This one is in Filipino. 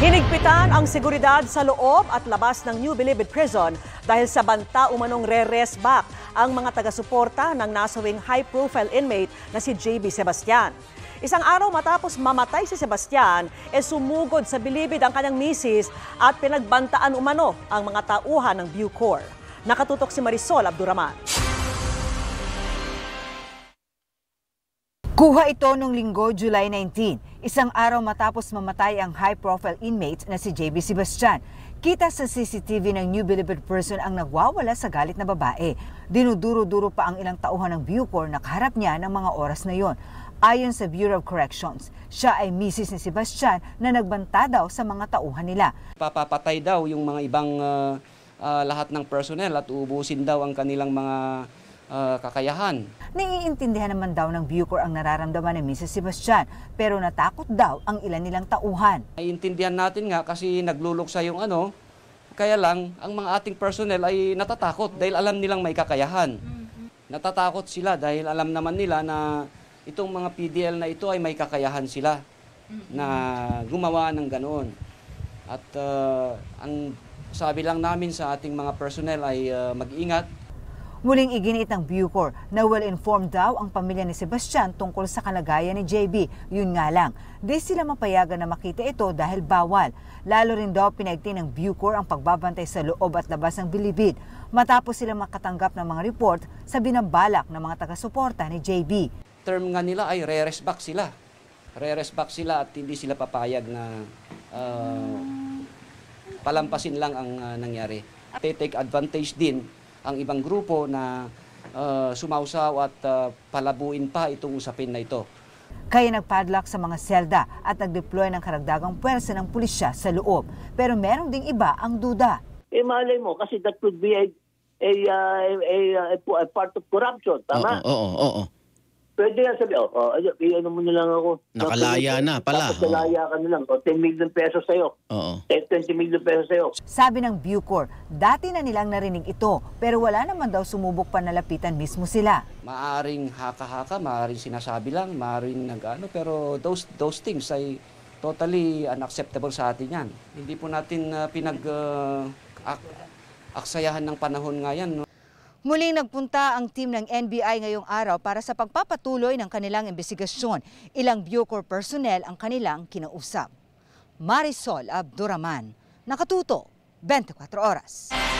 Hinigpitan ang seguridad sa loob at labas ng New Bilibid Prison dahil sa banta umanong re-res back ang mga taga-suporta ng nasawing high-profile inmate na si JB Sebastian. Isang araw matapos mamatay si Sebastian, e sumugod sa bilibid ang kanyang misis at pinagbantaan umano ang mga tauhan ng Bucor. Nakatutok si Marisol Abduraman. Kuha ito noong linggo, July 19, isang araw matapos mamatay ang high-profile inmate na si JB Sebastian. Kita sa CCTV ng new delivered person ang nagwawala sa galit na babae. Dinuduro-duro pa ang ilang tauhan ng Bucor na kaharap niya ng mga oras na yon. Ayon sa Bureau of Corrections, siya ay misis ni Sebastian na nagbanta daw sa mga tauhan nila. Papapatay daw yung mga ibang uh, uh, lahat ng personnel at uubusin daw ang kanilang mga uh, kakayahan. Naiintindihan naman daw ng Bucor ang nararamdaman ni Mrs. Sebastian pero natakot daw ang ilan nilang tauhan. Naiintindihan natin nga kasi nagluluksa yung ano, kaya lang ang mga ating personnel ay natatakot dahil alam nilang may kakayahan. Natatakot sila dahil alam naman nila na itong mga PDL na ito ay may kakayahan sila na gumawa ng ganoon. At uh, ang sabi lang namin sa ating mga personnel ay uh, mag-ingat Muling iginit ng Bucor na well-informed daw ang pamilya ni Sebastian tungkol sa kalagayan ni JB. Yun nga lang, di sila mapayagan na makita ito dahil bawal. Lalo rin daw pinaigti ng Bucor ang pagbabantay sa loob at labas ng bilibid matapos sila makatanggap ng mga report sa binabalak ng mga taga-suporta ni JB. Term nga nila ay re sila. re sila at hindi sila papayag na uh, palampasin lang ang uh, nangyari. They take advantage din ang ibang grupo na uh, sumausaw at uh, palabuin pa itong usapin na ito. Kaya nagpadlock sa mga selda at nagdeploy ng karagdagang pwersa ng pulisya sa loob. Pero meron ding iba ang duda. Eh malay mo kasi that could be a, a, a, uh, a, a, a part of corruption, tama? Oo, oo, oo. oo. Pwede yan sabi, oh, oh ayun, ano mo na lang ako. Nakalaya na pala. Oh. Nakalaya ka na lang. Oh, 10 million pesos sa'yo. Oo. 10, 20 million pesos sa'yo. Sabi ng Bucor, dati na nilang narinig ito, pero wala naman daw sumubok panalapitan mismo sila. Maaring haka-haka, maaring sinasabi lang, maaring nag-ano, pero those, those things ay totally unacceptable sa atin yan. Hindi po natin uh, pinag uh, ak- aksayahan ng panahon ngayon. No? Muling nagpunta ang team ng NBI ngayong araw para sa pagpapatuloy ng kanilang investigasyon. Ilang Bucor personnel ang kanilang kinausap. Marisol Abduraman, Nakatuto, 24 Oras.